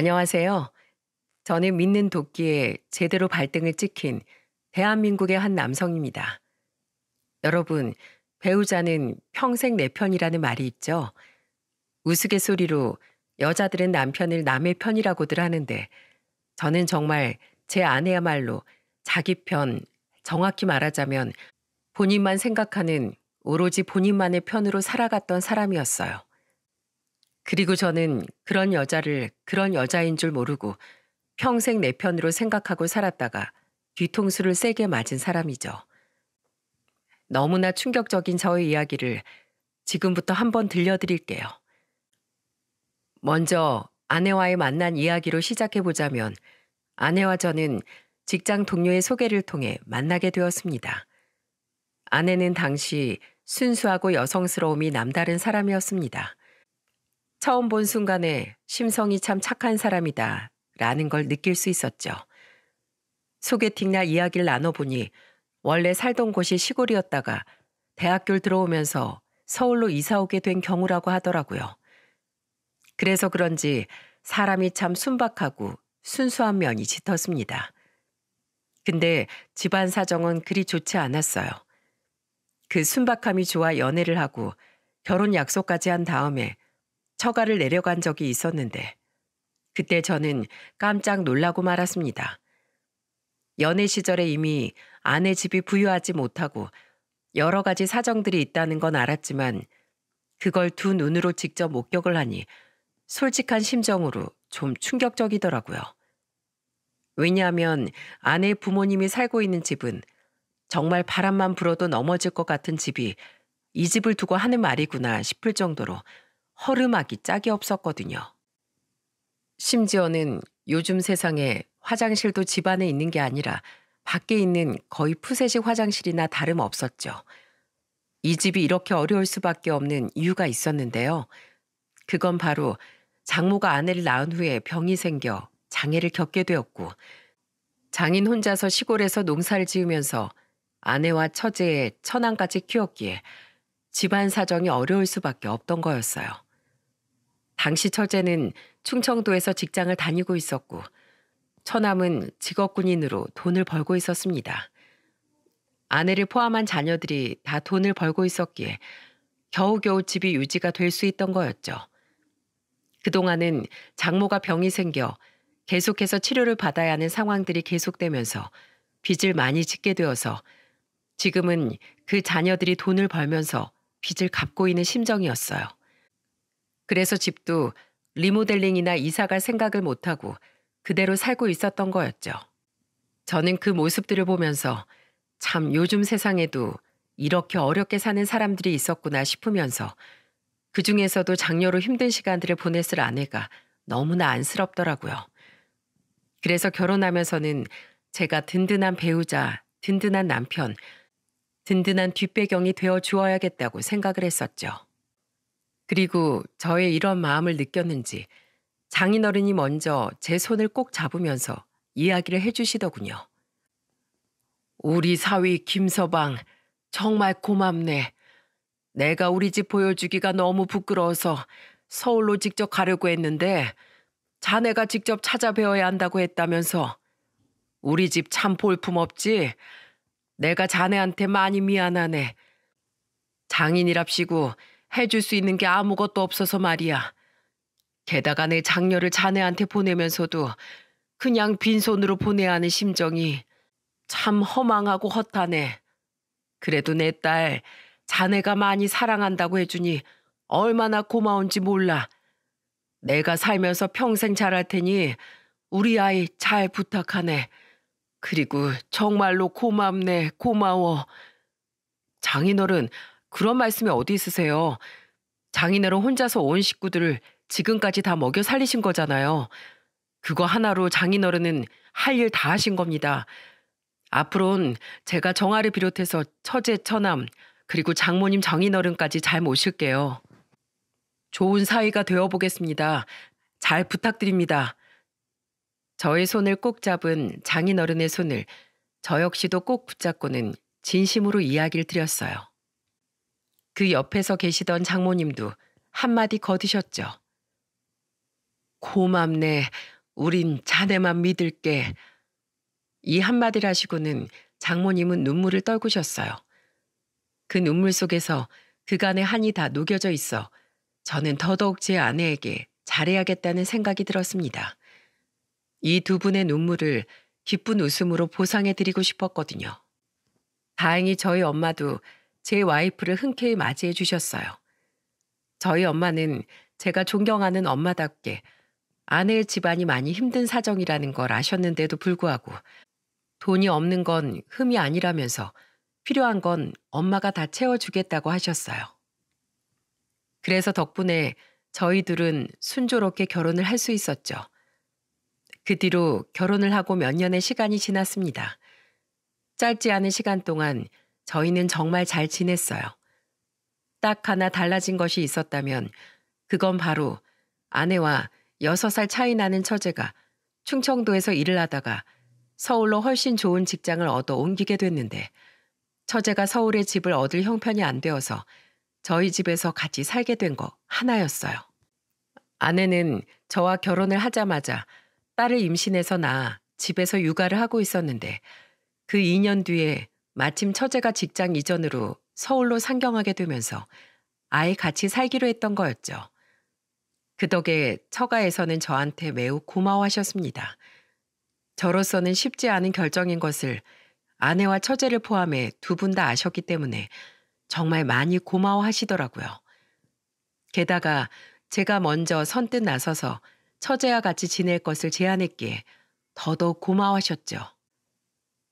안녕하세요. 저는 믿는 도끼에 제대로 발등을 찍힌 대한민국의 한 남성입니다. 여러분, 배우자는 평생 내 편이라는 말이 있죠. 우스갯소리로 여자들은 남편을 남의 편이라고들 하는데 저는 정말 제 아내야말로 자기 편, 정확히 말하자면 본인만 생각하는 오로지 본인만의 편으로 살아갔던 사람이었어요. 그리고 저는 그런 여자를 그런 여자인 줄 모르고 평생 내 편으로 생각하고 살았다가 뒤통수를 세게 맞은 사람이죠. 너무나 충격적인 저의 이야기를 지금부터 한번 들려드릴게요. 먼저 아내와의 만난 이야기로 시작해보자면 아내와 저는 직장 동료의 소개를 통해 만나게 되었습니다. 아내는 당시 순수하고 여성스러움이 남다른 사람이었습니다. 처음 본 순간에 심성이 참 착한 사람이다 라는 걸 느낄 수 있었죠. 소개팅 날 이야기를 나눠보니 원래 살던 곳이 시골이었다가 대학교를 들어오면서 서울로 이사오게 된 경우라고 하더라고요. 그래서 그런지 사람이 참 순박하고 순수한 면이 짙었습니다. 근데 집안 사정은 그리 좋지 않았어요. 그 순박함이 좋아 연애를 하고 결혼 약속까지 한 다음에 처가를 내려간 적이 있었는데 그때 저는 깜짝 놀라고 말았습니다. 연애 시절에 이미 아내 집이 부유하지 못하고 여러 가지 사정들이 있다는 건 알았지만 그걸 두 눈으로 직접 목격을 하니 솔직한 심정으로 좀 충격적이더라고요. 왜냐하면 아내 부모님이 살고 있는 집은 정말 바람만 불어도 넘어질 것 같은 집이 이 집을 두고 하는 말이구나 싶을 정도로 허름하기 짝이 없었거든요. 심지어는 요즘 세상에 화장실도 집 안에 있는 게 아니라 밖에 있는 거의 푸세식 화장실이나 다름 없었죠. 이 집이 이렇게 어려울 수밖에 없는 이유가 있었는데요. 그건 바로 장모가 아내를 낳은 후에 병이 생겨 장애를 겪게 되었고 장인 혼자서 시골에서 농사를 지으면서 아내와 처제의 천안까지 키웠기에 집안 사정이 어려울 수밖에 없던 거였어요. 당시 처제는 충청도에서 직장을 다니고 있었고 처남은 직업군인으로 돈을 벌고 있었습니다. 아내를 포함한 자녀들이 다 돈을 벌고 있었기에 겨우겨우 집이 유지가 될 수 있던 거였죠. 그동안은 장모가 병이 생겨 계속해서 치료를 받아야 하는 상황들이 계속되면서 빚을 많이 짓게 되어서 지금은 그 자녀들이 돈을 벌면서 빚을 갚고 있는 심정이었어요. 그래서 집도 리모델링이나 이사갈 생각을 못하고 그대로 살고 있었던 거였죠. 저는 그 모습들을 보면서 참 요즘 세상에도 이렇게 어렵게 사는 사람들이 있었구나 싶으면서 그 중에서도 장녀로 힘든 시간들을 보냈을 아내가 너무나 안쓰럽더라고요. 그래서 결혼하면서는 제가 든든한 배우자, 든든한 남편, 든든한 뒷배경이 되어 주어야겠다고 생각을 했었죠. 그리고 저의 이런 마음을 느꼈는지 장인어른이 먼저 제 손을 꼭 잡으면서 이야기를 해주시더군요. 우리 사위 김서방 정말 고맙네. 내가 우리 집 보여주기가 너무 부끄러워서 서울로 직접 가려고 했는데 자네가 직접 찾아뵈어야 한다고 했다면서 우리 집 참 볼품없지? 내가 자네한테 많이 미안하네. 장인이랍시고 해줄 수 있는 게 아무것도 없어서 말이야. 게다가 내 장녀를 자네한테 보내면서도 그냥 빈손으로 보내야 하는 심정이 참 허망하고 허탄해. 그래도 내 딸 자네가 많이 사랑한다고 해주니 얼마나 고마운지 몰라. 내가 살면서 평생 잘할 테니 우리 아이 잘 부탁하네. 그리고 정말로 고맙네, 고마워. 장인어른 그런 말씀이 어디 있으세요. 장인어른 혼자서 온 식구들을 지금까지 다 먹여 살리신 거잖아요. 그거 하나로 장인어른은 할 일 다 하신 겁니다. 앞으론 제가 정아를 비롯해서 처제, 처남, 그리고 장모님 장인어른까지 잘 모실게요. 좋은 사이가 되어보겠습니다. 잘 부탁드립니다. 저의 손을 꼭 잡은 장인어른의 손을 저 역시도 꼭 붙잡고는 진심으로 이야기를 드렸어요. 그 옆에서 계시던 장모님도 한마디 거드셨죠. 고맙네. 우린 자네만 믿을게. 이 한마디를 하시고는 장모님은 눈물을 떨구셨어요. 그 눈물 속에서 그간의 한이 다 녹여져 있어 저는 더더욱 제 아내에게 잘해야겠다는 생각이 들었습니다. 이 두 분의 눈물을 기쁜 웃음으로 보상해드리고 싶었거든요. 다행히 저희 엄마도 제 와이프를 흔쾌히 맞이해 주셨어요. 저희 엄마는 제가 존경하는 엄마답게 아내의 집안이 많이 힘든 사정이라는 걸 아셨는데도 불구하고 돈이 없는 건 흠이 아니라면서 필요한 건 엄마가 다 채워주겠다고 하셨어요. 그래서 덕분에 저희 둘은 순조롭게 결혼을 할 수 있었죠. 그 뒤로 결혼을 하고 몇 년의 시간이 지났습니다. 짧지 않은 시간 동안 저희는 정말 잘 지냈어요. 딱 하나 달라진 것이 있었다면 그건 바로 아내와 6살 차이 나는 처제가 충청도에서 일을 하다가 서울로 훨씬 좋은 직장을 얻어 옮기게 됐는데 처제가 서울에 집을 얻을 형편이 안 되어서 저희 집에서 같이 살게 된 거 하나였어요. 아내는 저와 결혼을 하자마자 딸을 임신해서 나 집에서 육아를 하고 있었는데 그 2년 뒤에 마침 처제가 직장 이전으로 서울로 상경하게 되면서 아예 같이 살기로 했던 거였죠. 그 덕에 처가에서는 저한테 매우 고마워하셨습니다. 저로서는 쉽지 않은 결정인 것을 아내와 처제를 포함해 두 분 다 아셨기 때문에 정말 많이 고마워하시더라고요. 게다가 제가 먼저 선뜻 나서서 처제와 같이 지낼 것을 제안했기에 더더욱 고마워하셨죠.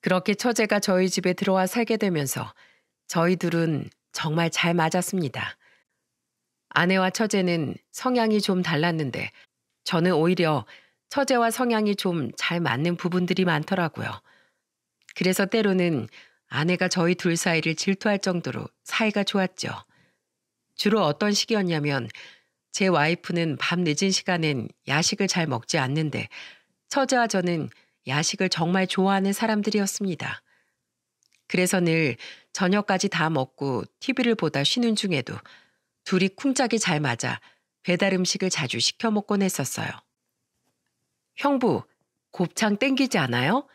그렇게 처제가 저희 집에 들어와 살게 되면서 저희 둘은 정말 잘 맞았습니다. 아내와 처제는 성향이 좀 달랐는데 저는 오히려 처제와 성향이 좀 잘 맞는 부분들이 많더라고요. 그래서 때로는 아내가 저희 둘 사이를 질투할 정도로 사이가 좋았죠. 주로 어떤 식이었냐면 제 와이프는 밤 늦은 시간엔 야식을 잘 먹지 않는데 처제와 저는 야식을 정말 좋아하는 사람들이었습니다. 그래서 늘 저녁까지 다 먹고 TV를 보다 쉬는 중에도 둘이 쿵짝이 잘 맞아 배달 음식을 자주 시켜 먹곤 했었어요. 형부, 곱창 땡기지 않아요?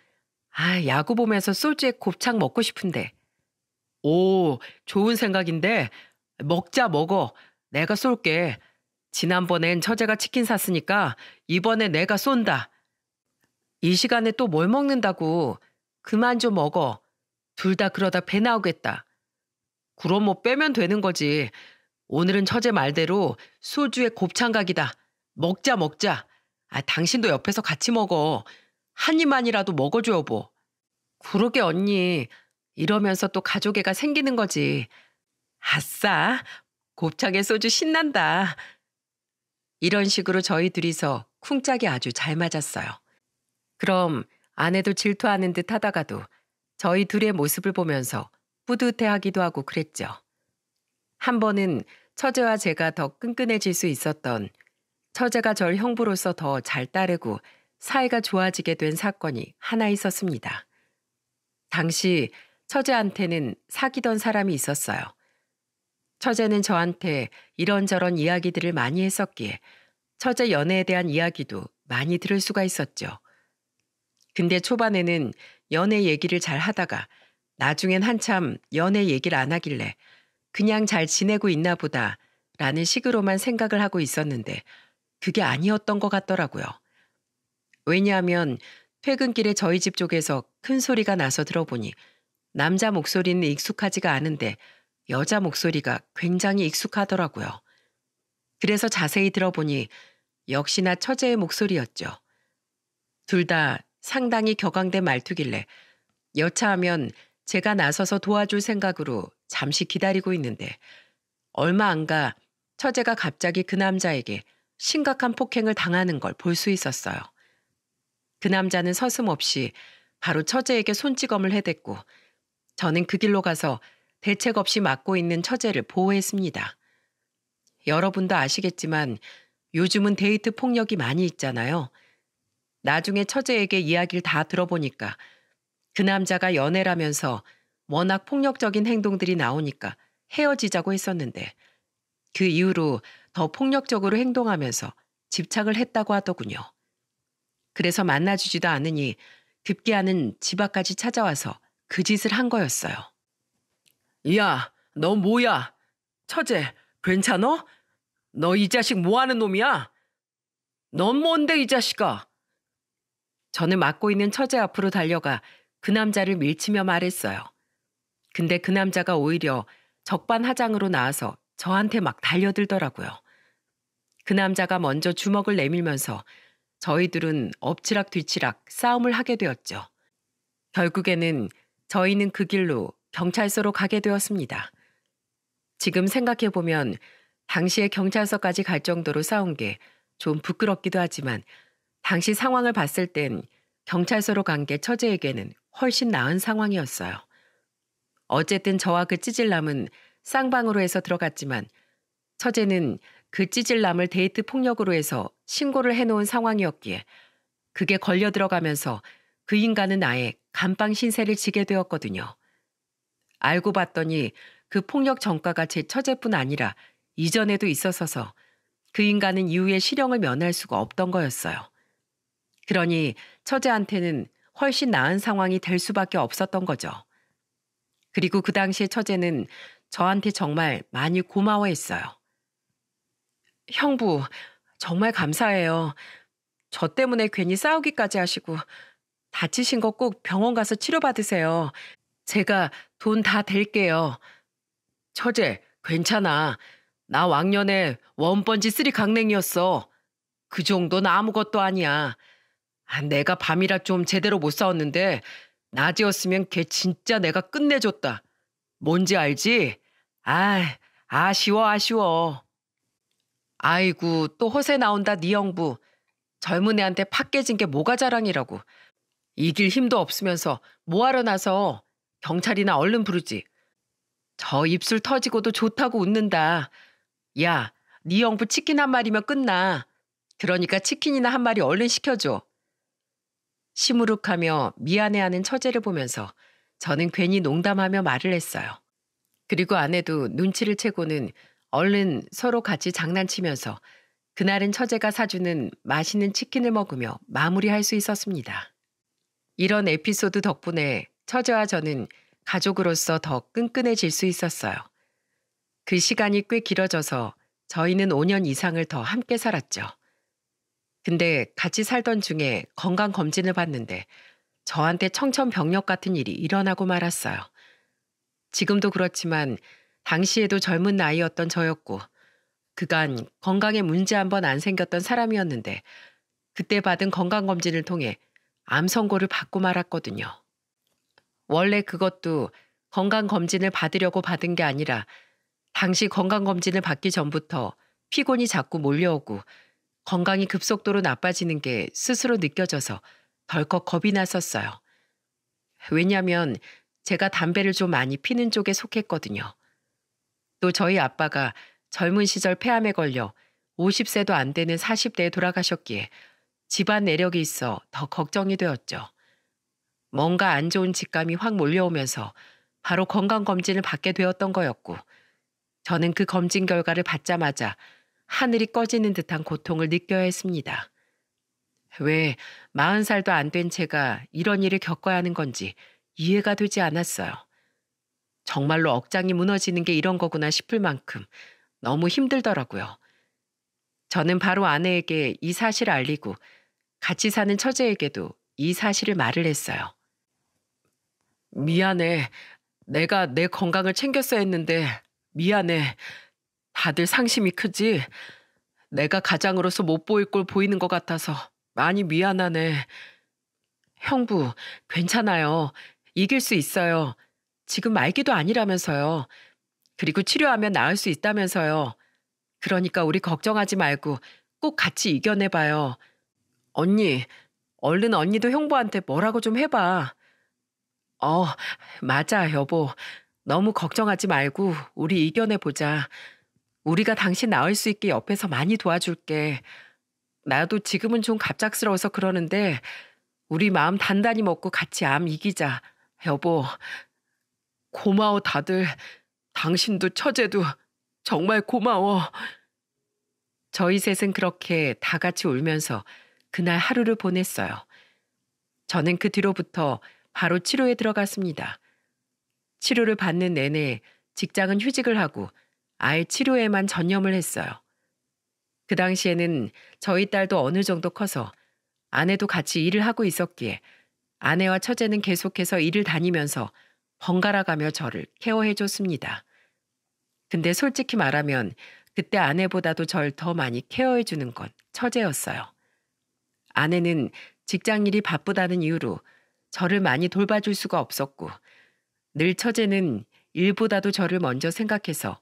아, 야구 보면서 소주에 곱창 먹고 싶은데. 오, 좋은 생각인데 먹자 먹어. 내가 쏠게. 지난번엔 처제가 치킨 샀으니까 이번에 내가 쏜다. 이 시간에 또 뭘 먹는다고. 그만 좀 먹어. 둘 다 그러다 배 나오겠다. 그럼 뭐 빼면 되는 거지. 오늘은 처제 말대로 소주에 곱창각이다. 먹자 먹자. 아 당신도 옆에서 같이 먹어. 한 입만이라도 먹어줘 여보. 그러게 언니. 이러면서 또 가족애가 생기는 거지. 아싸. 곱창에 소주 신난다. 이런 식으로 저희 둘이서 쿵짝이 아주 잘 맞았어요. 그럼 아내도 질투하는 듯 하다가도 저희 둘의 모습을 보면서 뿌듯해하기도 하고 그랬죠. 한 번은 처제와 제가 더 끈끈해질 수 있었던 처제가 절 형부로서 더 잘 따르고 사이가 좋아지게 된 사건이 하나 있었습니다. 당시 처제한테는 사귀던 사람이 있었어요. 처제는 저한테 이런저런 이야기들을 많이 했었기에 처제 연애에 대한 이야기도 많이 들을 수가 있었죠. 근데 초반에는 연애 얘기를 잘 하다가 나중엔 한참 연애 얘기를 안 하길래 그냥 잘 지내고 있나 보다 라는 식으로만 생각을 하고 있었는데 그게 아니었던 것 같더라고요. 왜냐하면 퇴근길에 저희 집 쪽에서 큰 소리가 나서 들어보니 남자 목소리는 익숙하지가 않은데 여자 목소리가 굉장히 익숙하더라고요. 그래서 자세히 들어보니 역시나 처제의 목소리였죠. 둘다 상당히 격앙된 말투길래 여차하면 제가 나서서 도와줄 생각으로 잠시 기다리고 있는데 얼마 안 가 처제가 갑자기 그 남자에게 심각한 폭행을 당하는 걸 볼 수 있었어요. 그 남자는 서슴없이 바로 처제에게 손찌검을 해댔고 저는 그 길로 가서 대책 없이 막고 있는 처제를 보호했습니다. 여러분도 아시겠지만 요즘은 데이트 폭력이 많이 있잖아요. 나중에 처제에게 이야기를 다 들어보니까 그 남자가 연애라면서 워낙 폭력적인 행동들이 나오니까 헤어지자고 했었는데 그 이후로 더 폭력적으로 행동하면서 집착을 했다고 하더군요. 그래서 만나주지도 않으니 급기야는 집 앞까지 찾아와서 그 짓을 한 거였어요. 야, 너 뭐야? 처제, 괜찮어? 너 이 자식 뭐 하는 놈이야? 넌 뭔데 이 자식아? 저는 맡고 있는 처제 앞으로 달려가 그 남자를 밀치며 말했어요. 근데 그 남자가 오히려 적반하장으로 나와서 저한테 막 달려들더라고요. 그 남자가 먼저 주먹을 내밀면서 저희들은 엎치락뒤치락 싸움을 하게 되었죠. 결국에는 저희는 그 길로 경찰서로 가게 되었습니다. 지금 생각해보면 당시에 경찰서까지 갈 정도로 싸운 게 좀 부끄럽기도 하지만 당시 상황을 봤을 땐 경찰서로 간 게 처제에게는 훨씬 나은 상황이었어요. 어쨌든 저와 그 찌질남은 쌍방으로 해서 들어갔지만 처제는 그 찌질남을 데이트 폭력으로 해서 신고를 해놓은 상황이었기에 그게 걸려 들어가면서 그 인간은 아예 감방 신세를 지게 되었거든요. 알고 봤더니 그 폭력 전과가 제 처제뿐 아니라 이전에도 있었어서 그 인간은 이후에 실형을 면할 수가 없던 거였어요. 그러니 처제한테는 훨씬 나은 상황이 될 수밖에 없었던 거죠. 그리고 그 당시에 처제는 저한테 정말 많이 고마워했어요. 형부, 정말 감사해요. 저 때문에 괜히 싸우기까지 하시고 다치신 거 꼭 병원 가서 치료받으세요. 제가 돈 다 댈게요. 처제, 괜찮아. 나 왕년에 원번지 쓰리 강냉이였어. 그 정도는 아무것도 아니야. 아, 내가 밤이라 좀 제대로 못 싸웠는데 낮이었으면 걔 진짜 내가 끝내줬다. 뭔지 알지? 아, 아쉬워 아쉬워. 아이고 또 허세 나온다 니 네 형부. 젊은 애한테 팍 깨진 게 뭐가 자랑이라고. 이길 힘도 없으면서 뭐하러 나서 경찰이나 얼른 부르지. 저 입술 터지고도 좋다고 웃는다. 야, 니 네 형부 치킨 한 마리면 끝나. 그러니까 치킨이나 한 마리 얼른 시켜줘. 시무룩하며 미안해하는 처제를 보면서 저는 괜히 농담하며 말을 했어요. 그리고 아내도 눈치를 채고는 얼른 서로 같이 장난치면서 그날은 처제가 사주는 맛있는 치킨을 먹으며 마무리할 수 있었습니다. 이런 에피소드 덕분에 처제와 저는 가족으로서 더 끈끈해질 수 있었어요. 그 시간이 꽤 길어져서 저희는 5년 이상을 더 함께 살았죠. 근데 같이 살던 중에 건강 검진을 받는데 저한테 청천벽력 같은 일이 일어나고 말았어요. 지금도 그렇지만 당시에도 젊은 나이였던 저였고 그간 건강에 문제 한 번 안 생겼던 사람이었는데 그때 받은 건강검진을 통해 암 선고를 받고 말았거든요. 원래 그것도 건강검진을 받으려고 받은 게 아니라 당시 건강검진을 받기 전부터 피곤이 자꾸 몰려오고 건강이 급속도로 나빠지는 게 스스로 느껴져서 덜컥 겁이 났었어요. 왜냐면 제가 담배를 좀 많이 피는 쪽에 속했거든요. 또 저희 아빠가 젊은 시절 폐암에 걸려 50세도 안 되는 40대에 돌아가셨기에 집안 내력이 있어 더 걱정이 되었죠. 뭔가 안 좋은 직감이 확 몰려오면서 바로 건강검진을 받게 되었던 거였고, 저는 그 검진 결과를 받자마자 하늘이 꺼지는 듯한 고통을 느껴야 했습니다. 왜 마흔 살도안 된 제가 이런 일을 겪어야 하는 건지 이해가 되지 않았어요. 정말로 억장이 무너지는 게 이런 거구나 싶을 만큼 너무 힘들더라고요. 저는 바로 아내에게 이 사실을 알리고 같이 사는 처제에게도 이 사실을 말을 했어요. 미안해. 내가 내 건강을 챙겼어야 했는데 미안해. 다들 상심이 크지. 내가 가장으로서 못 보일 꼴 보이는 것 같아서 많이 미안하네. 형부, 괜찮아요. 이길 수 있어요. 지금 말기도 아니라면서요. 그리고 치료하면 나을 수 있다면서요. 그러니까 우리 걱정하지 말고 꼭 같이 이겨내봐요. 언니, 얼른 언니도 형부한테 뭐라고 좀 해봐. 어, 맞아, 여보. 너무 걱정하지 말고 우리 이겨내보자. 우리가 당신 나을 수 있게 옆에서 많이 도와줄게. 나도 지금은 좀 갑작스러워서 그러는데 우리 마음 단단히 먹고 같이 암 이기자. 여보, 고마워 다들. 당신도 처제도 정말 고마워. 저희 셋은 그렇게 다 같이 울면서 그날 하루를 보냈어요. 저는 그 뒤로부터 바로 치료에 들어갔습니다. 치료를 받는 내내 직장은 휴직을 하고 아이 치료에만 전념을 했어요. 그 당시에는 저희 딸도 어느 정도 커서 아내도 같이 일을 하고 있었기에 아내와 처제는 계속해서 일을 다니면서 번갈아가며 저를 케어해 줬습니다. 근데 솔직히 말하면 그때 아내보다도 절 더 많이 케어해 주는 건 처제였어요. 아내는 직장 일이 바쁘다는 이유로 저를 많이 돌봐줄 수가 없었고 늘 처제는 일보다도 저를 먼저 생각해서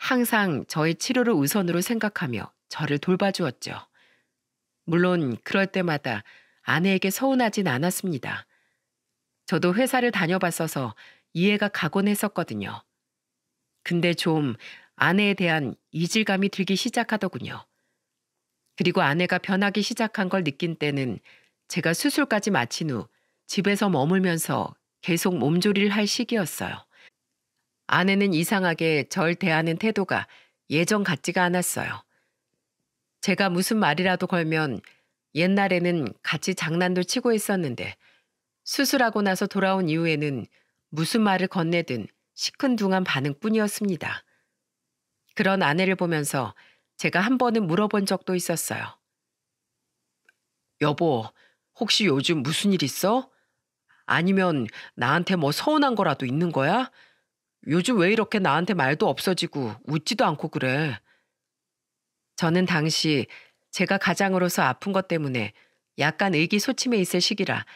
항상 저의 치료를 우선으로 생각하며 저를 돌봐주었죠. 물론 그럴 때마다 아내에게 서운하진 않았습니다. 저도 회사를 다녀봤어서 이해가 가곤 했었거든요. 근데 좀 아내에 대한 이질감이 들기 시작하더군요. 그리고 아내가 변하기 시작한 걸 느낀 때는 제가 수술까지 마친 후 집에서 머물면서 계속 몸조리를 할 시기였어요. 아내는 이상하게 절 대하는 태도가 예전 같지가 않았어요. 제가 무슨 말이라도 걸면 옛날에는 같이 장난도 치고 했었는데 수술하고 나서 돌아온 이후에는 무슨 말을 건네든 시큰둥한 반응뿐이었습니다. 그런 아내를 보면서 제가 한 번은 물어본 적도 있었어요. 여보, 혹시 요즘 무슨 일 있어? 아니면 나한테 뭐 서운한 거라도 있는 거야? 요즘 왜 이렇게 나한테 말도 없어지고 웃지도 않고 그래. 저는 당시 제가 가장으로서 아픈 것 때문에 약간 의기소침해 있을 시기라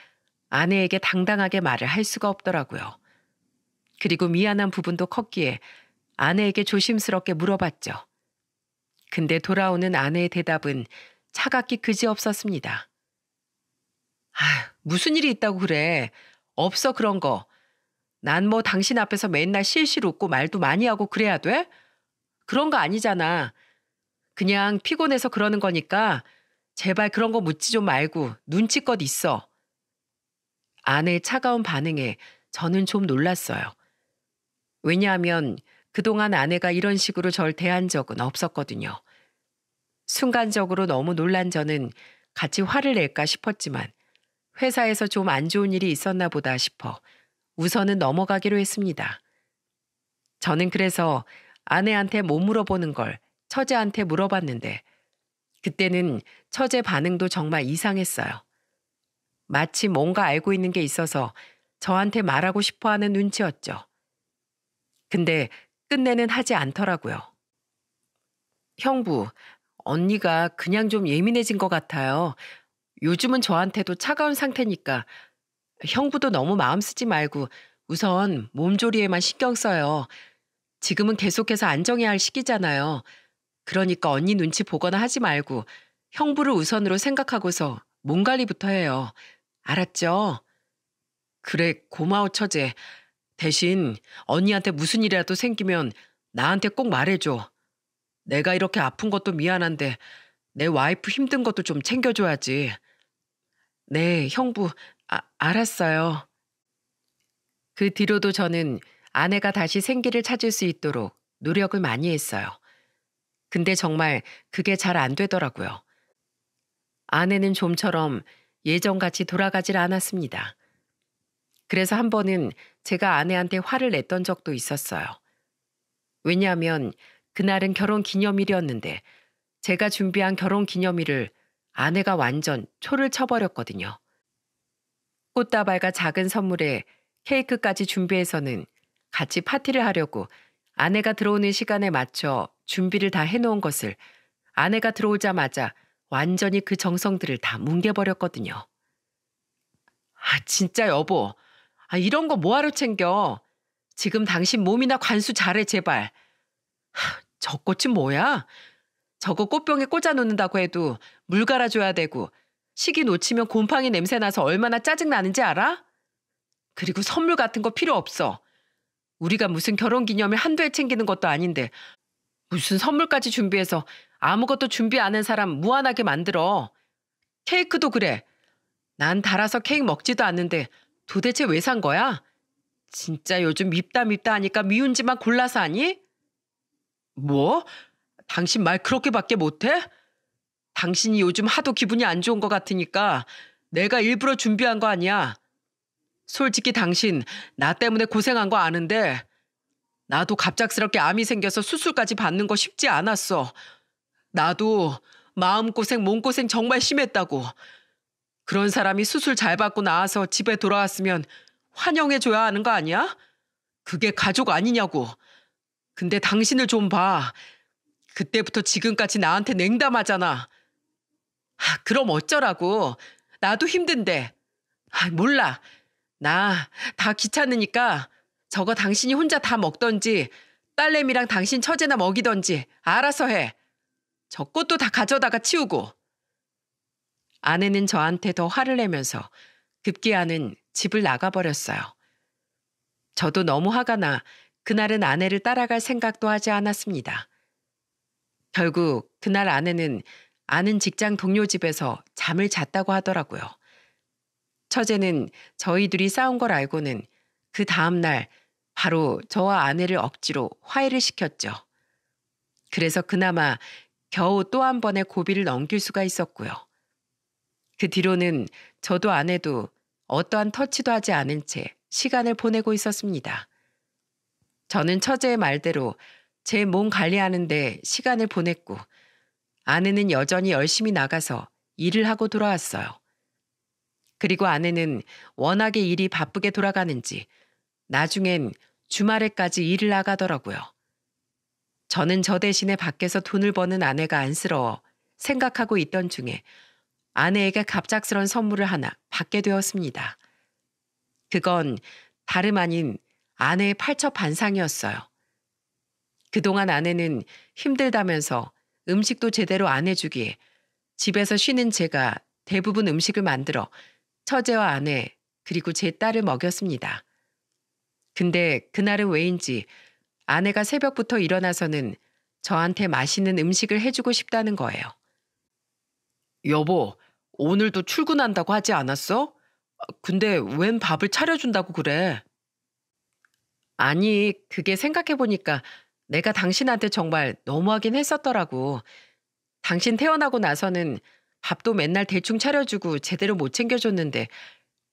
아내에게 당당하게 말을 할 수가 없더라고요. 그리고 미안한 부분도 컸기에 아내에게 조심스럽게 물어봤죠. 근데 돌아오는 아내의 대답은 차갑기 그지없었습니다. 아, 무슨 일이 있다고 그래. 없어 그런 거. 난뭐 당신 앞에서 맨날 실실 웃고 말도 많이 하고 그래야 돼? 그런 거 아니잖아. 그냥 피곤해서 그러는 거니까 제발 그런 거 묻지 좀 말고 눈치껏 있어. 아내의 차가운 반응에 저는 좀 놀랐어요. 왜냐하면 그동안 아내가 이런 식으로 절 대한 적은 없었거든요. 순간적으로 너무 놀란 저는 같이 화를 낼까 싶었지만 회사에서 좀 안 좋은 일이 있었나 보다 싶어 우선은 넘어가기로 했습니다. 저는 그래서 아내한테 못 물어보는 걸 처제한테 물어봤는데 그때는 처제 반응도 정말 이상했어요. 마치 뭔가 알고 있는 게 있어서 저한테 말하고 싶어 하는 눈치였죠. 근데 끝내는 하지 않더라고요. 형부, 언니가 그냥 좀 예민해진 것 같아요. 요즘은 저한테도 차가운 상태니까 형부도 너무 마음 쓰지 말고 우선 몸조리에만 신경 써요. 지금은 계속해서 안정해야 할 시기잖아요. 그러니까 언니 눈치 보거나 하지 말고 형부를 우선으로 생각하고서 몸 관리부터 해요. 알았죠? 그래, 고마워, 처제. 대신 언니한테 무슨 일이라도 생기면 나한테 꼭 말해줘. 내가 이렇게 아픈 것도 미안한데 내 와이프 힘든 것도 좀 챙겨줘야지. 네, 형부, 아, 알았어요. 그 뒤로도 저는 아내가 다시 생기를 찾을 수 있도록 노력을 많이 했어요. 근데 정말 그게 잘 안 되더라고요. 아내는 좀처럼 예전같이 돌아가질 않았습니다. 그래서 한 번은 제가 아내한테 화를 냈던 적도 있었어요. 왜냐하면 그날은 결혼 기념일이었는데 제가 준비한 결혼 기념일을 아내가 완전 초를 쳐버렸거든요. 꽃다발과 작은 선물에 케이크까지 준비해서는 같이 파티를 하려고 아내가 들어오는 시간에 맞춰 준비를 다 해놓은 것을 아내가 들어오자마자 완전히 그 정성들을 다 뭉개버렸거든요. 아, 진짜 여보. 아, 이런 거 뭐하러 챙겨? 지금 당신 몸이나 관수 잘해, 제발. 하, 저 꽃은 뭐야? 저거 꽃병에 꽂아놓는다고 해도 물 갈아줘야 되고 시기 놓치면 곰팡이 냄새 나서 얼마나 짜증나는지 알아? 그리고 선물 같은 거 필요 없어. 우리가 무슨 결혼 기념일 한두해 챙기는 것도 아닌데 무슨 선물까지 준비해서 아무것도 준비 안 한 사람 무한하게 만들어. 케이크도 그래. 난 달아서 케이크 먹지도 않는데 도대체 왜 산 거야? 진짜 요즘 밉다 밉다 하니까 미운 지만 골라서 하니? 뭐? 당신 말 그렇게밖에 못해? 당신이 요즘 하도 기분이 안 좋은 것 같으니까 내가 일부러 준비한 거 아니야. 솔직히 당신 나 때문에 고생한 거 아는데 나도 갑작스럽게 암이 생겨서 수술까지 받는 거 쉽지 않았어. 나도 마음고생 몸고생 정말 심했다고. 그런 사람이 수술 잘 받고 나와서 집에 돌아왔으면 환영해줘야 하는 거 아니야? 그게 가족 아니냐고. 근데 당신을 좀 봐. 그때부터 지금까지 나한테 냉담하잖아. 아, 그럼 어쩌라고. 나도 힘든데. 아, 몰라. 나 다 귀찮으니까 저거 당신이 혼자 다 먹던지 딸내미랑 당신 처제나 먹이던지 알아서 해. 저 것도 다 가져다가 치우고. 아내는 저한테 더 화를 내면서 급기야는 집을 나가버렸어요. 저도 너무 화가 나 그날은 아내를 따라갈 생각도 하지 않았습니다. 결국 그날 아내는 아는 직장 동료 집에서 잠을 잤다고 하더라고요. 처제는 저희 들이 싸운 걸 알고는 그 다음날 바로 저와 아내를 억지로 화해를 시켰죠. 그래서 그나마 겨우 또 한 번의 고비를 넘길 수가 있었고요. 그 뒤로는 저도 아내도 어떠한 터치도 하지 않은 채 시간을 보내고 있었습니다. 저는 처제의 말대로 제 몸 관리하는데 시간을 보냈고 아내는 여전히 열심히 나가서 일을 하고 돌아왔어요. 그리고 아내는 워낙에 일이 바쁘게 돌아가는지 나중엔 주말에까지 일을 나가더라고요. 저는 저 대신에 밖에서 돈을 버는 아내가 안쓰러워 생각하고 있던 중에 아내에게 갑작스런 선물을 하나 받게 되었습니다. 그건 다름 아닌 아내의 팔첩 반상이었어요. 그동안 아내는 힘들다면서 음식도 제대로 안 해주기에 집에서 쉬는 제가 대부분 음식을 만들어 처제와 아내 그리고 제 딸을 먹였습니다. 근데 그날은 왜인지 아내가 새벽부터 일어나서는 저한테 맛있는 음식을 해주고 싶다는 거예요. 여보, 오늘도 출근한다고 하지 않았어? 근데 웬 밥을 차려준다고 그래? 아니, 그게 생각해보니까 내가 당신한테 정말 너무하긴 했었더라고. 당신 태어나고 나서는 밥도 맨날 대충 차려주고 제대로 못 챙겨줬는데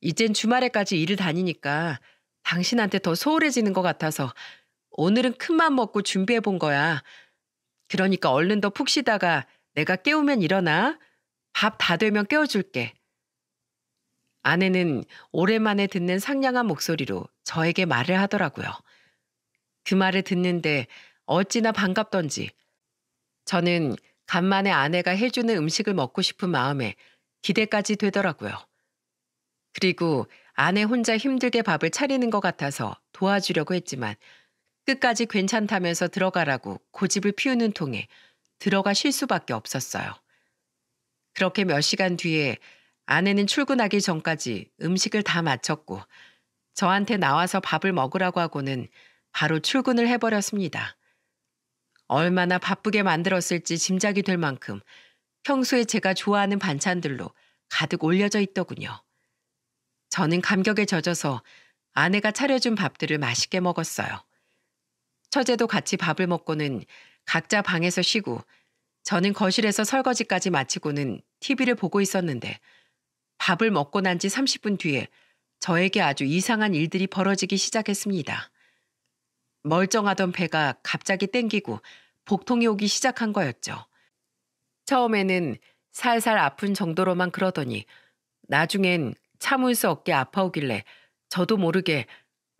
이젠 주말에까지 일을 다니니까 당신한테 더 소홀해지는 것 같아서 오늘은 큰맘 먹고 준비해 본 거야. 그러니까 얼른 더 푹 쉬다가 내가 깨우면 일어나. 밥 다 되면 깨워줄게. 아내는 오랜만에 듣는 상냥한 목소리로 저에게 말을 하더라고요. 그 말을 듣는데 어찌나 반갑던지 저는 간만에 아내가 해주는 음식을 먹고 싶은 마음에 기대까지 되더라고요. 그리고 아내 혼자 힘들게 밥을 차리는 것 같아서 도와주려고 했지만 끝까지 괜찮다면서 들어가라고 고집을 피우는 통에 들어가 쉴 수밖에 없었어요. 그렇게 몇 시간 뒤에 아내는 출근하기 전까지 음식을 다 마쳤고 저한테 나와서 밥을 먹으라고 하고는 바로 출근을 해버렸습니다. 얼마나 바쁘게 만들었을지 짐작이 될 만큼 평소에 제가 좋아하는 반찬들로 가득 올려져 있더군요. 저는 감격에 젖어서 아내가 차려준 밥들을 맛있게 먹었어요. 처제도 같이 밥을 먹고는 각자 방에서 쉬고 저는 거실에서 설거지까지 마치고는 TV를 보고 있었는데 밥을 먹고 난 지 30분 뒤에 저에게 아주 이상한 일들이 벌어지기 시작했습니다. 멀쩡하던 배가 갑자기 땡기고 복통이 오기 시작한 거였죠. 처음에는 살살 아픈 정도로만 그러더니 나중엔 참을 수 없게 아파오길래 저도 모르게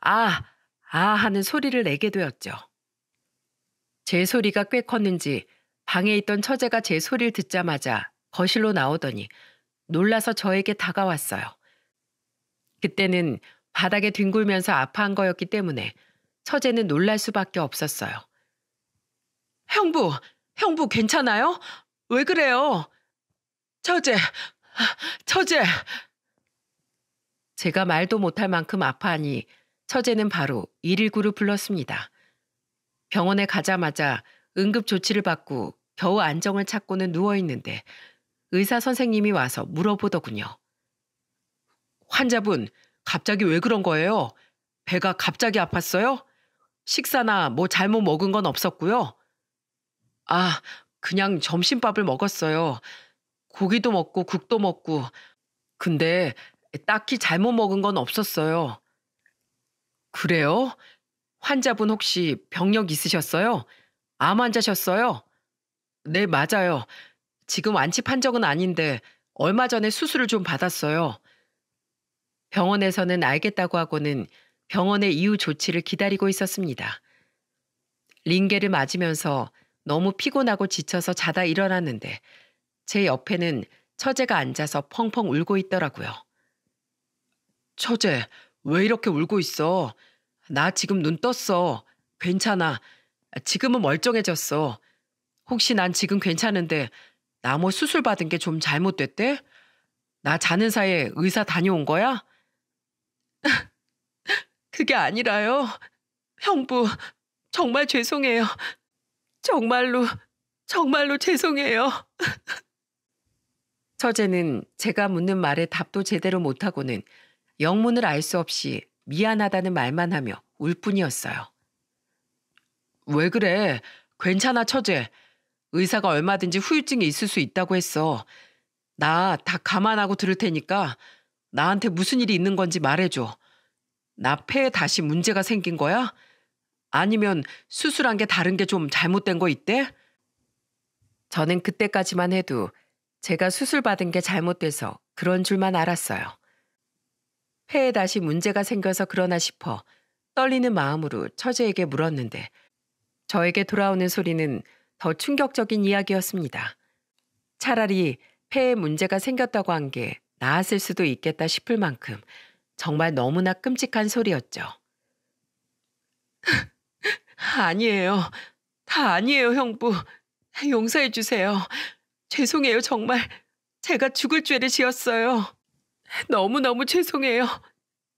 아, 아 하는 소리를 내게 되었죠. 제 소리가 꽤 컸는지 방에 있던 처제가 제 소리를 듣자마자 거실로 나오더니 놀라서 저에게 다가왔어요. 그때는 바닥에 뒹굴면서 아파한 거였기 때문에 처제는 놀랄 수밖에 없었어요. 형부, 형부 괜찮아요? 왜 그래요? 처제, 처제. 제가 말도 못할 만큼 아파하니 처제는 바로 119를 불렀습니다. 병원에 가자마자 응급 조치를 받고 겨우 안정을 찾고는 누워 있는데 의사 선생님이 와서 물어보더군요. 환자분, 갑자기 왜 그런 거예요? 배가 갑자기 아팠어요? 식사나 뭐 잘못 먹은 건 없었고요. 아, 그냥 점심밥을 먹었어요. 고기도 먹고 국도 먹고. 근데 딱히 잘못 먹은 건 없었어요. 그래요? 환자분 혹시 병력 있으셨어요? 암 환자셨어요? 네, 맞아요. 지금 완치 판정은 아닌데 얼마 전에 수술을 좀 받았어요. 병원에서는 알겠다고 하고는 병원의 이후 조치를 기다리고 있었습니다. 링게를 맞으면서 너무 피곤하고 지쳐서 자다 일어났는데 제 옆에는 처제가 앉아서 펑펑 울고 있더라고요. 처제, 왜 이렇게 울고 있어? 나 지금 눈 떴어. 괜찮아. 지금은 멀쩡해졌어. 혹시 난 지금 괜찮은데 나 뭐 수술 받은 게 좀 잘못됐대? 나 자는 사이에 의사 다녀온 거야? 그게 아니라요. 형부, 정말 죄송해요. 정말로, 정말로 죄송해요. 처제는 제가 묻는 말에 답도 제대로 못하고는 영문을 알 수 없이 미안하다는 말만 하며 울 뿐이었어요. 왜 그래? 괜찮아, 처제. 의사가 얼마든지 후유증이 있을 수 있다고 했어. 나 다 감안하고 들을 테니까 나한테 무슨 일이 있는 건지 말해줘. 나폐에 다시 문제가 생긴 거야? 아니면 수술한 게 다른 게 좀 잘못된 거 있대? 저는 그때까지만 해도 제가 수술받은 게 잘못돼서 그런 줄만 알았어요. 폐에 다시 문제가 생겨서 그러나 싶어 떨리는 마음으로 처제에게 물었는데 저에게 돌아오는 소리는 더 충격적인 이야기였습니다. 차라리 폐에 문제가 생겼다고 한 게 나았을 수도 있겠다 싶을 만큼 정말 너무나 끔찍한 소리였죠. 아니에요. 다 아니에요, 형부. 용서해 주세요. 죄송해요, 정말. 제가 죽을 죄를 지었어요. 너무너무 죄송해요.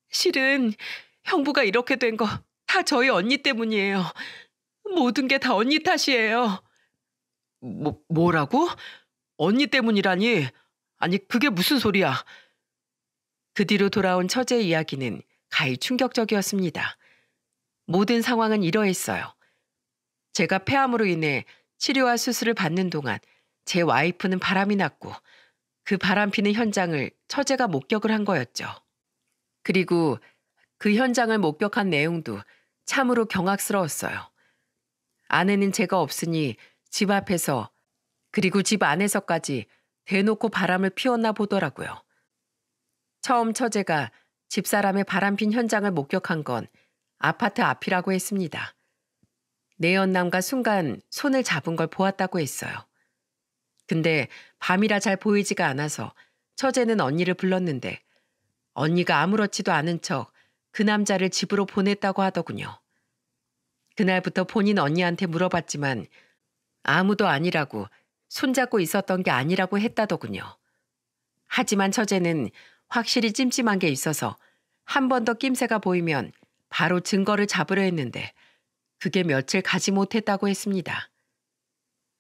실은 형부가 이렇게 된 거 다 저희 언니 때문이에요. 모든 게 다 언니 탓이에요. 뭐, 뭐라고? 언니 때문이라니? 아니, 그게 무슨 소리야? 그 뒤로 돌아온 처제 이야기는 가히 충격적이었습니다. 모든 상황은 이러했어요. 제가 폐암으로 인해 치료와 수술을 받는 동안 제 와이프는 바람이 났고 그 바람 피는 현장을 처제가 목격을 한 거였죠. 그리고 그 현장을 목격한 내용도 참으로 경악스러웠어요. 아내는 제가 없으니 집 앞에서 그리고 집 안에서까지 대놓고 바람을 피웠나 보더라고요. 처음 처제가 집사람의 바람핀 현장을 목격한 건 아파트 앞이라고 했습니다. 내연남과 순간 손을 잡은 걸 보았다고 했어요. 근데 밤이라 잘 보이지가 않아서 처제는 언니를 불렀는데 언니가 아무렇지도 않은 척 그 남자를 집으로 보냈다고 하더군요. 그날부터 본인 언니한테 물어봤지만 아무도 아니라고 손잡고 있었던 게 아니라고 했다더군요. 하지만 처제는 확실히 찜찜한 게 있어서 한 번 더 낌새가 보이면 바로 증거를 잡으려 했는데 그게 며칠 가지 못했다고 했습니다.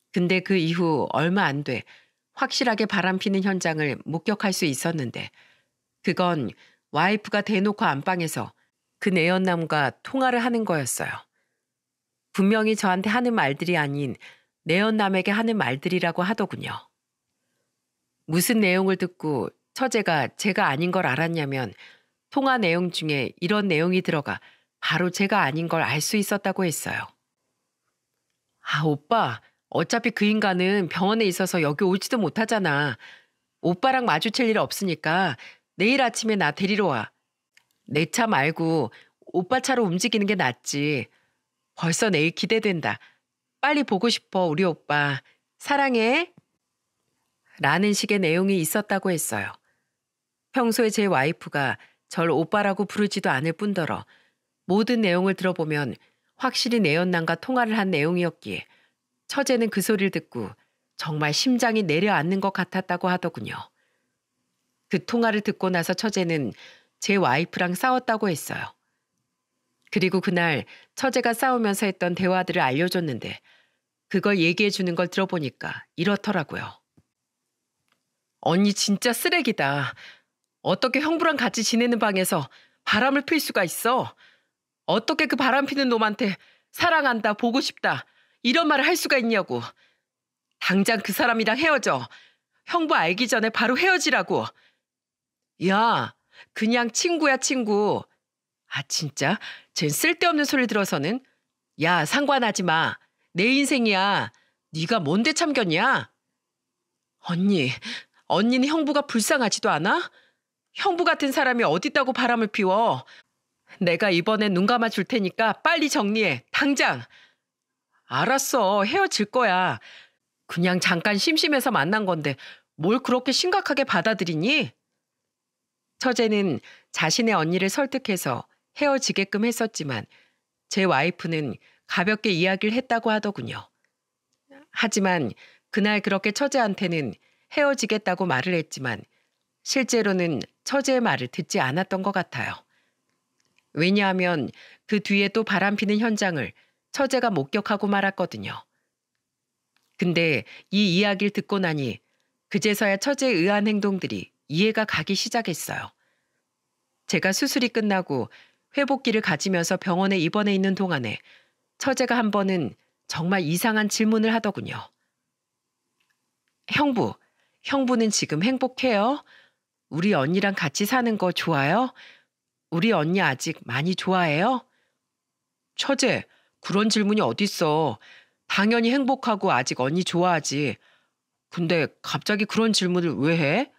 근데 그 이후 얼마 안 돼 확실하게 바람 피는 현장을 목격할 수 있었는데 그건 와이프가 대놓고 안방에서 그 내연남과 통화를 하는 거였어요. 분명히 저한테 하는 말들이 아닌 내연남에게 하는 말들이라고 하더군요. 무슨 내용을 듣고 처제가 제가 아닌 걸 알았냐면 통화 내용 중에 이런 내용이 들어가 바로 제가 아닌 걸 알 수 있었다고 했어요. 아, 오빠. 어차피 그 인간은 병원에 있어서 여기 오지도 못하잖아. 오빠랑 마주칠 일 없으니까 내일 아침에 나 데리러 와. 내 차 말고 오빠 차로 움직이는 게 낫지. 벌써 내일 기대된다. 빨리 보고 싶어, 우리 오빠. 사랑해. 라는 식의 내용이 있었다고 했어요. 평소에 제 와이프가 절 오빠라고 부르지도 않을 뿐더러 모든 내용을 들어보면 확실히 내연남과 통화를 한 내용이었기에 처제는 그 소리를 듣고 정말 심장이 내려앉는 것 같았다고 하더군요. 그 통화를 듣고 나서 처제는 제 와이프랑 싸웠다고 했어요. 그리고 그날 처제가 싸우면서 했던 대화들을 알려줬는데 그걸 얘기해 주는 걸 들어보니까 이렇더라고요. 언니 진짜 쓰레기다. 어떻게 형부랑 같이 지내는 방에서 바람을 필 수가 있어? 어떻게 그 바람 피는 놈한테 사랑한다, 보고 싶다, 이런 말을 할 수가 있냐고. 당장 그 사람이랑 헤어져. 형부 알기 전에 바로 헤어지라고. 야, 그냥 친구야, 친구. 아, 진짜? 쟨 쓸데없는 소리 들어서는. 야, 상관하지 마. 내 인생이야. 네가 뭔데 참견이야? 언니, 언니는 형부가 불쌍하지도 않아? 형부 같은 사람이 어딨다고 바람을 피워. 내가 이번에눈 감아 줄 테니까 빨리 정리해. 당장. 알았어. 헤어질 거야. 그냥 잠깐 심심해서 만난 건데 뭘 그렇게 심각하게 받아들이니? 처제는 자신의 언니를 설득해서 헤어지게끔 했었지만 제 와이프는 가볍게 이야기를 했다고 하더군요. 하지만 그날 그렇게 처제한테는 헤어지겠다고 말을 했지만 실제로는 처제의 말을 듣지 않았던 것 같아요. 왜냐하면 그 뒤에 또 바람 피는 현장을 처제가 목격하고 말았거든요. 근데 이 이야기를 듣고 나니 그제서야 처제의 의한 행동들이 이해가 가기 시작했어요. 제가 수술이 끝나고 회복기를 가지면서 병원에 입원해 있는 동안에 처제가 한 번은 정말 이상한 질문을 하더군요. 형부, 형부는 지금 행복해요? 우리 언니랑 같이 사는 거 좋아요? 우리 언니 아직 많이 좋아해요? 처제, 그런 질문이 어딨어. 당연히 행복하고 아직 언니 좋아하지. 근데 갑자기 그런 질문을 왜 해?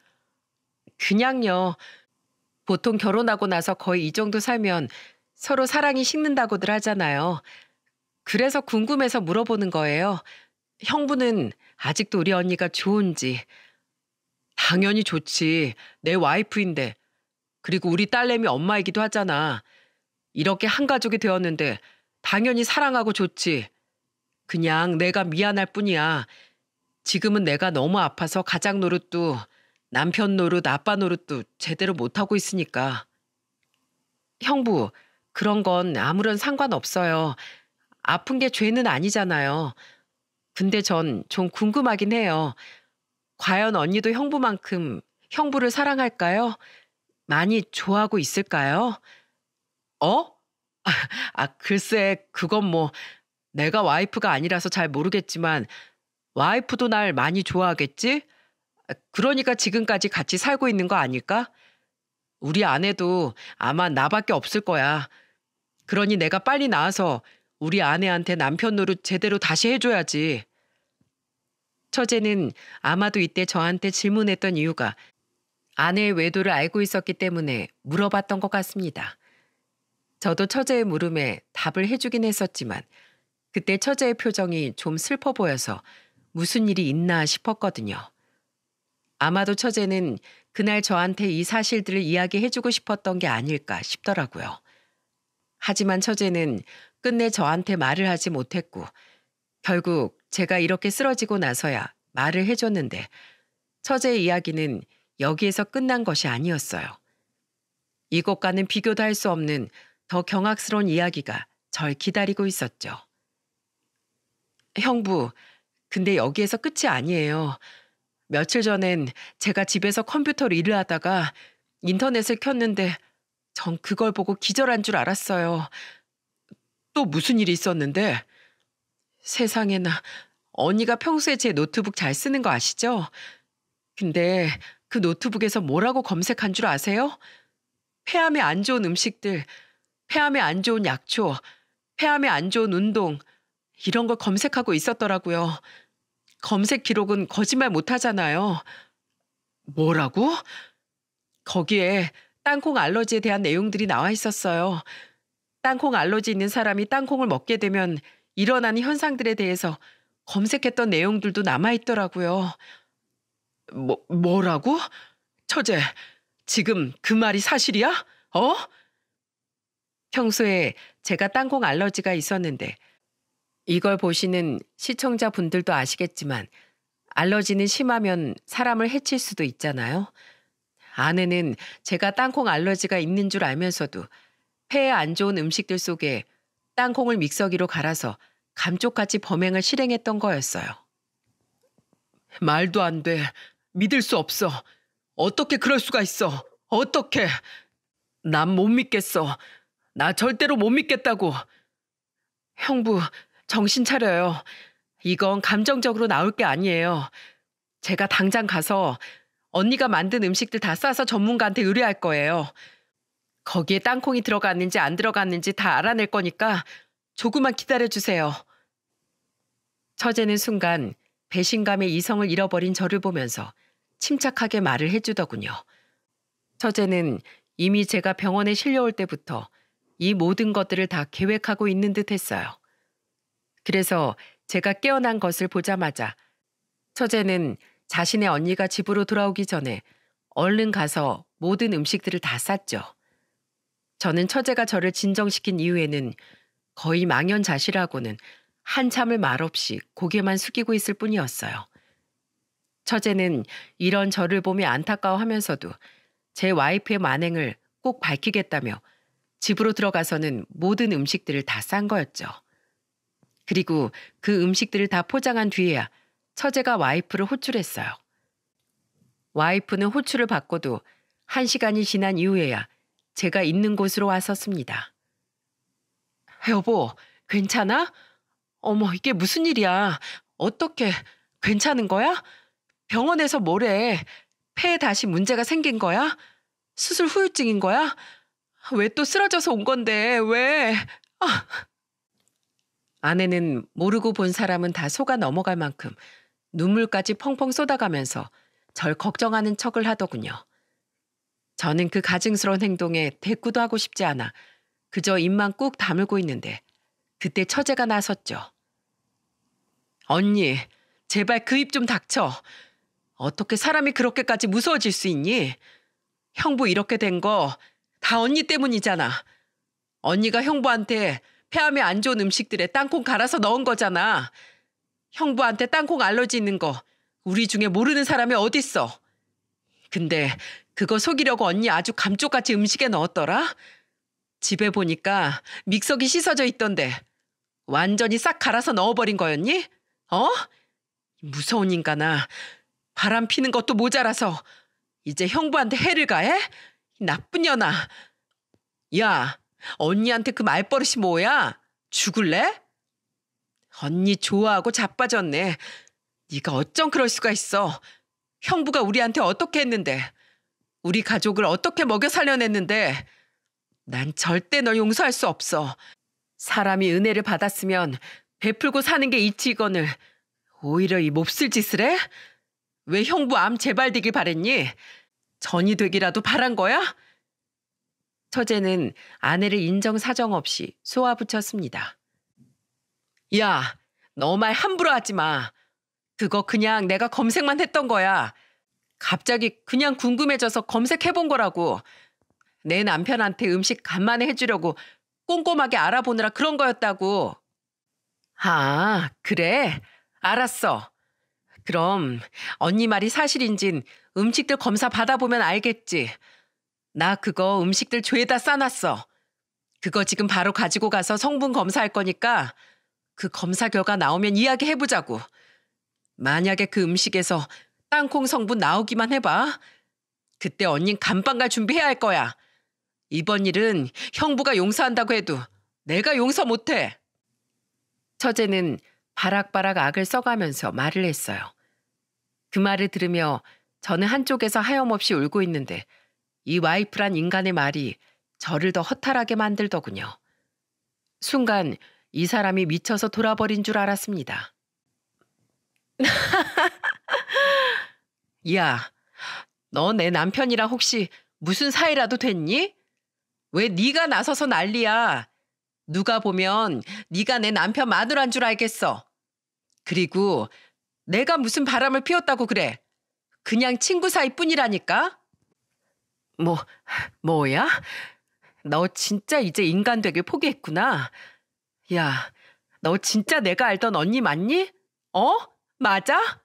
그냥요. 보통 결혼하고 나서 거의 이 정도 살면 서로 사랑이 식는다고들 하잖아요. 그래서 궁금해서 물어보는 거예요. 형부는 아직도 우리 언니가 좋은지, 당연히 좋지. 내 와이프인데. 그리고 우리 딸내미 엄마이기도 하잖아. 이렇게 한 가족이 되었는데 당연히 사랑하고 좋지. 그냥 내가 미안할 뿐이야. 지금은 내가 너무 아파서 가장 노릇도 남편 노릇, 아빠 노릇도 제대로 못하고 있으니까. 형부, 그런 건 아무런 상관없어요. 아픈 게 죄는 아니잖아요. 근데 전 좀 궁금하긴 해요. 과연 언니도 형부만큼 형부를 사랑할까요? 많이 좋아하고 있을까요? 어? 아, 글쎄, 그건 뭐, 내가 와이프가 아니라서 잘 모르겠지만, 와이프도 날 많이 좋아하겠지? 그러니까 지금까지 같이 살고 있는 거 아닐까? 우리 아내도 아마 나밖에 없을 거야. 그러니 내가 빨리 나와서 우리 아내한테 남편 노릇 제대로 다시 해줘야지. 처제는 아마도 이때 저한테 질문했던 이유가 아내의 외도를 알고 있었기 때문에 물어봤던 것 같습니다. 저도 처제의 물음에 답을 해주긴 했었지만 그때 처제의 표정이 좀 슬퍼 보여서 무슨 일이 있나 싶었거든요. 아마도 처제는 그날 저한테 이 사실들을 이야기해주고 싶었던 게 아닐까 싶더라고요. 하지만 처제는 끝내 저한테 말을 하지 못했고 결국 제가 이렇게 쓰러지고 나서야 말을 해줬는데 처제의 이야기는 여기에서 끝난 것이 아니었어요. 이곳과는 비교도 할 수 없는 더 경악스러운 이야기가 절 기다리고 있었죠. 형부, 근데 여기에서 끝이 아니에요. 며칠 전엔 제가 집에서 컴퓨터로 일을 하다가 인터넷을 켰는데 전 그걸 보고 기절한 줄 알았어요. 또 무슨 일이 있었는데 세상에나 언니가 평소에 제 노트북 잘 쓰는 거 아시죠? 근데 그 노트북에서 뭐라고 검색한 줄 아세요? 폐암에 안 좋은 음식들, 폐암에 안 좋은 약초, 폐암에 안 좋은 운동 이런 걸 검색하고 있었더라고요. 검색 기록은 거짓말 못 하잖아요. 뭐라고? 거기에 땅콩 알러지에 대한 내용들이 나와 있었어요. 땅콩 알러지 있는 사람이 땅콩을 먹게 되면 일어나는 현상들에 대해서 검색했던 내용들도 남아있더라고요. 뭐, 뭐라고? 처제, 지금 그 말이 사실이야? 어? 평소에 제가 땅콩 알러지가 있었는데 이걸 보시는 시청자분들도 아시겠지만 알러지는 심하면 사람을 해칠 수도 있잖아요. 아내는 제가 땅콩 알러지가 있는 줄 알면서도 폐에 안 좋은 음식들 속에 땅콩을 믹서기로 갈아서 감쪽같이 범행을 실행했던 거였어요. 말도 안 돼. 믿을 수 없어. 어떻게 그럴 수가 있어. 어떻게. 난 못 믿겠어. 나 절대로 못 믿겠다고. 형부, 정신 차려요. 이건 감정적으로 나올 게 아니에요. 제가 당장 가서 언니가 만든 음식들 다 싸서 전문가한테 의뢰할 거예요. 거기에 땅콩이 들어갔는지 안 들어갔는지 다 알아낼 거니까 조금만 기다려 주세요. 처제는 순간 배신감의 이성을 잃어버린 저를 보면서 침착하게 말을 해주더군요. 처제는 이미 제가 병원에 실려올 때부터 이 모든 것들을 다 계획하고 있는 듯 했어요. 그래서 제가 깨어난 것을 보자마자 처제는 자신의 언니가 집으로 돌아오기 전에 얼른 가서 모든 음식들을 다 쌌죠. 저는 처제가 저를 진정시킨 이후에는 거의 망연자실하고는 한참을 말없이 고개만 숙이고 있을 뿐이었어요. 처제는 이런 저를 보며 안타까워하면서도 제 와이프의 만행을 꼭 밝히겠다며 집으로 들어가서는 모든 음식들을 다 싼 거였죠. 그리고 그 음식들을 다 포장한 뒤에야 처제가 와이프를 호출했어요. 와이프는 호출을 받고도 한 시간이 지난 이후에야 제가 있는 곳으로 왔었습니다 여보, 괜찮아? 어머, 이게 무슨 일이야? 어떻게, 괜찮은 거야? 병원에서 뭐래? 폐에 다시 문제가 생긴 거야? 수술 후유증인 거야? 왜 또 쓰러져서 온 건데, 왜? 아. 아내는 모르고 본 사람은 다 속아 넘어갈 만큼 눈물까지 펑펑 쏟아가면서 절 걱정하는 척을 하더군요. 저는 그 가증스러운 행동에 대꾸도 하고 싶지 않아 그저 입만 꾹 다물고 있는데 그때 처제가 나섰죠. 언니, 제발 그 입 좀 닥쳐. 어떻게 사람이 그렇게까지 무서워질 수 있니? 형부 이렇게 된 거 다 언니 때문이잖아. 언니가 형부한테 폐암에 안 좋은 음식들에 땅콩 갈아서 넣은 거잖아. 형부한테 땅콩 알러지 있는 거 우리 중에 모르는 사람이 어딨어. 근데 그거 속이려고 언니 아주 감쪽같이 음식에 넣었더라? 집에 보니까 믹서기 씻어져 있던데 완전히 싹 갈아서 넣어버린 거였니? 어? 무서운 인간아. 바람 피는 것도 모자라서 이제 형부한테 해를 가해? 나쁜 년아. 야, 언니한테 그 말버릇이 뭐야? 죽을래? 언니 좋아하고 자빠졌네. 네가 어쩜 그럴 수가 있어. 형부가 우리한테 어떻게 했는데. 우리 가족을 어떻게 먹여 살려냈는데 난 절대 널 용서할 수 없어. 사람이 은혜를 받았으면 베풀고 사는 게 이치건을 오히려 이 몹쓸 짓을 해? 왜 형부 암 재발되길 바랬니? 전이 되기라도 바란 거야? 처제는 아내를 인정사정 없이 쏘아붙였습니다. 야, 너 말 함부로 하지 마. 그거 그냥 내가 검색만 했던 거야. 갑자기 그냥 궁금해져서 검색해본 거라고. 내 남편한테 음식 간만에 해주려고 꼼꼼하게 알아보느라 그런 거였다고. 아, 그래? 알았어. 그럼 언니 말이 사실인진 음식들 검사 받아보면 알겠지. 나 그거 음식들 죄다 싸놨어. 그거 지금 바로 가지고 가서 성분 검사할 거니까 그 검사 결과 나오면 이야기해보자고. 만약에 그 음식에서 땅콩 성분 나오기만 해봐. 그때 언닌 감방 갈 준비해야 할 거야. 이번 일은 형부가 용서한다고 해도 내가 용서 못해. 처제는 바락바락 악을 써가면서 말을 했어요. 그 말을 들으며 저는 한쪽에서 하염없이 울고 있는데 이 와이프란 인간의 말이 저를 더 허탈하게 만들더군요. 순간 이 사람이 미쳐서 돌아버린 줄 알았습니다. 야, 너 내 남편이랑 혹시 무슨 사이라도 됐니? 왜 네가 나서서 난리야? 누가 보면 네가 내 남편 마누라인 줄 알겠어. 그리고 내가 무슨 바람을 피웠다고 그래. 그냥 친구 사이뿐이라니까. 뭐 뭐야? 너 진짜 이제 인간 되길 포기했구나. 야, 너 진짜 내가 알던 언니 맞니? 어? 맞아?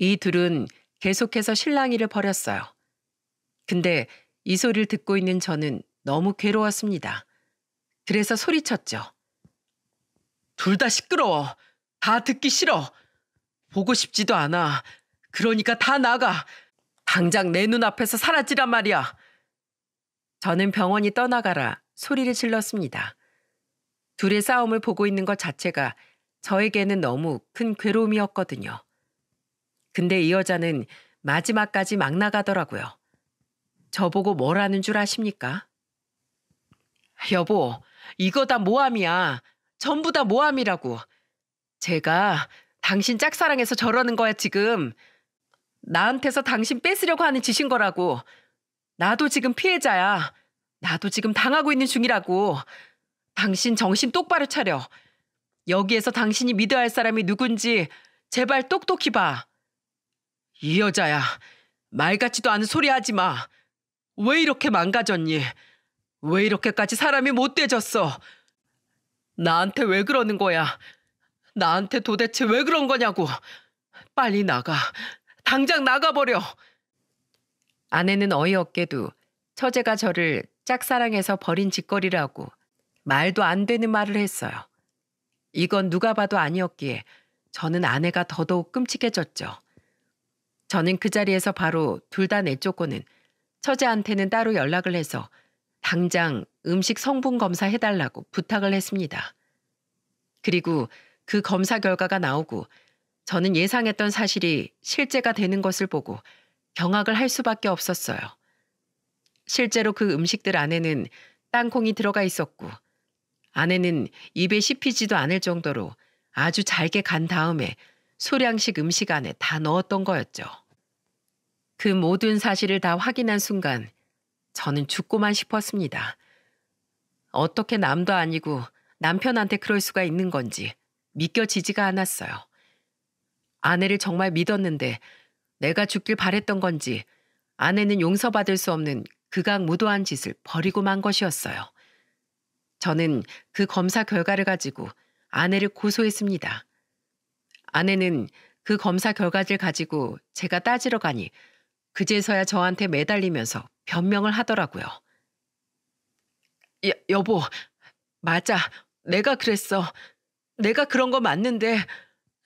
이 둘은 계속해서 실랑이를 벌였어요. 근데 이 소리를 듣고 있는 저는 너무 괴로웠습니다. 그래서 소리쳤죠. 둘 다 시끄러워. 다 듣기 싫어. 보고 싶지도 않아. 그러니까 다 나가. 당장 내 눈앞에서 사라지란 말이야. 저는 병원이 떠나가라 소리를 질렀습니다. 둘의 싸움을 보고 있는 것 자체가 저에게는 너무 큰 괴로움이었거든요. 근데 이 여자는 마지막까지 막 나가더라고요. 저보고 뭐라는 줄 아십니까? 여보, 이거 다 모함이야. 전부 다 모함이라고. 제가 당신 짝사랑해서 저러는 거야, 지금. 나한테서 당신 뺏으려고 하는 짓인 거라고. 나도 지금 피해자야. 나도 지금 당하고 있는 중이라고. 당신 정신 똑바로 차려. 여기에서 당신이 믿어야 할 사람이 누군지 제발 똑똑히 봐. 이 여자야, 말 같지도 않은 소리 하지 마. 왜 이렇게 망가졌니? 왜 이렇게까지 사람이 못돼졌어? 나한테 왜 그러는 거야? 나한테 도대체 왜 그런 거냐고. 빨리 나가. 당장 나가버려. 아내는 어이없게도 처제가 저를 짝사랑해서 버린 짓거리라고 말도 안 되는 말을 했어요. 이건 누가 봐도 아니었기에 저는 아내가 더더욱 끔찍해졌죠. 저는 그 자리에서 바로 둘 다 내쫓고는 처제한테는 따로 연락을 해서 당장 음식 성분 검사 해달라고 부탁을 했습니다. 그리고 그 검사 결과가 나오고 저는 예상했던 사실이 실제가 되는 것을 보고 경악을 할 수밖에 없었어요. 실제로 그 음식들 안에는 땅콩이 들어가 있었고 안에는 입에 씹히지도 않을 정도로 아주 잘게 간 다음에 소량식 음식 안에 다 넣었던 거였죠. 그 모든 사실을 다 확인한 순간 저는 죽고만 싶었습니다. 어떻게 남도 아니고 남편한테 그럴 수가 있는 건지 믿겨지지가 않았어요. 아내를 정말 믿었는데 내가 죽길 바랬던 건지 아내는 용서받을 수 없는 극악무도한 짓을 버리고 만 것이었어요. 저는 그 검사 결과를 가지고 아내를 고소했습니다. 아내는 그 검사 결과를 가지고 제가 따지러 가니 그제서야 저한테 매달리면서 변명을 하더라고요. 여, 여보, 맞아. 내가 그랬어. 내가 그런 거 맞는데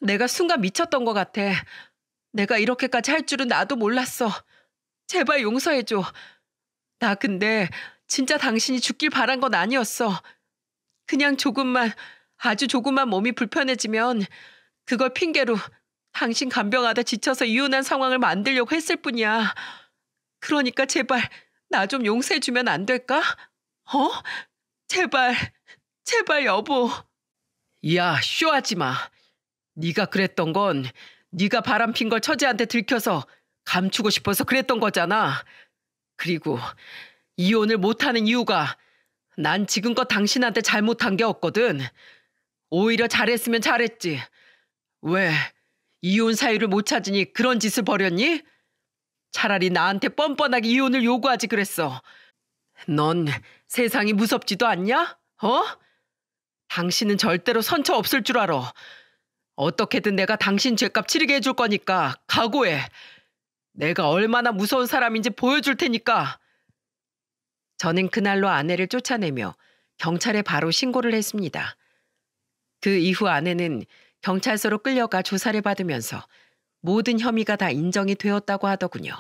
내가 순간 미쳤던 것 같아. 내가 이렇게까지 할 줄은 나도 몰랐어. 제발 용서해줘. 나 근데 진짜 당신이 죽길 바란 건 아니었어. 그냥 조금만, 아주 조금만 몸이 불편해지면 그걸 핑계로 당신 간병하다 지쳐서 이혼한 상황을 만들려고 했을 뿐이야. 그러니까 제발 나 좀 용서해 주면 안 될까? 어? 제발, 제발 여보. 야, 쇼하지 마. 네가 그랬던 건 네가 바람핀 걸 처제한테 들켜서 감추고 싶어서 그랬던 거잖아. 그리고 이혼을 못하는 이유가 난 지금껏 당신한테 잘못한 게 없거든. 오히려 잘했으면 잘했지. 왜? 이혼 사유를 못 찾으니 그런 짓을 벌였니? 차라리 나한테 뻔뻔하게 이혼을 요구하지 그랬어. 넌 세상이 무섭지도 않냐? 어? 당신은 절대로 선처 없을 줄 알아. 어떻게든 내가 당신 죄값 치르게 해줄 거니까 각오해. 내가 얼마나 무서운 사람인지 보여줄 테니까. 저는 그날로 아내를 쫓아내며 경찰에 바로 신고를 했습니다. 그 이후 아내는 경찰서로 끌려가 조사를 받으면서 모든 혐의가 다 인정이 되었다고 하더군요.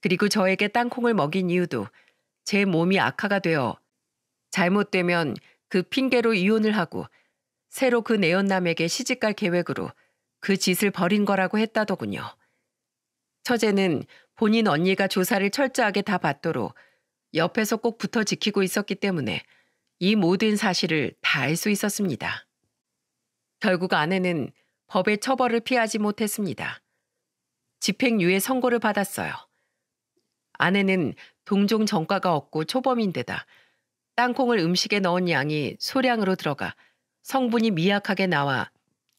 그리고 저에게 땅콩을 먹인 이유도 제 몸이 악화가 되어 잘못되면 그 핑계로 이혼을 하고 새로 그 내연남에게 시집갈 계획으로 그 짓을 벌인 거라고 했다더군요. 처제는 본인 언니가 조사를 철저하게 다 받도록 옆에서 꼭 붙어 지키고 있었기 때문에 이 모든 사실을 다 알 수 있었습니다. 결국 아내는 법의 처벌을 피하지 못했습니다. 집행유예 선고를 받았어요. 아내는 동종 전과가 없고 초범인데다 땅콩을 음식에 넣은 양이 소량으로 들어가 성분이 미약하게 나와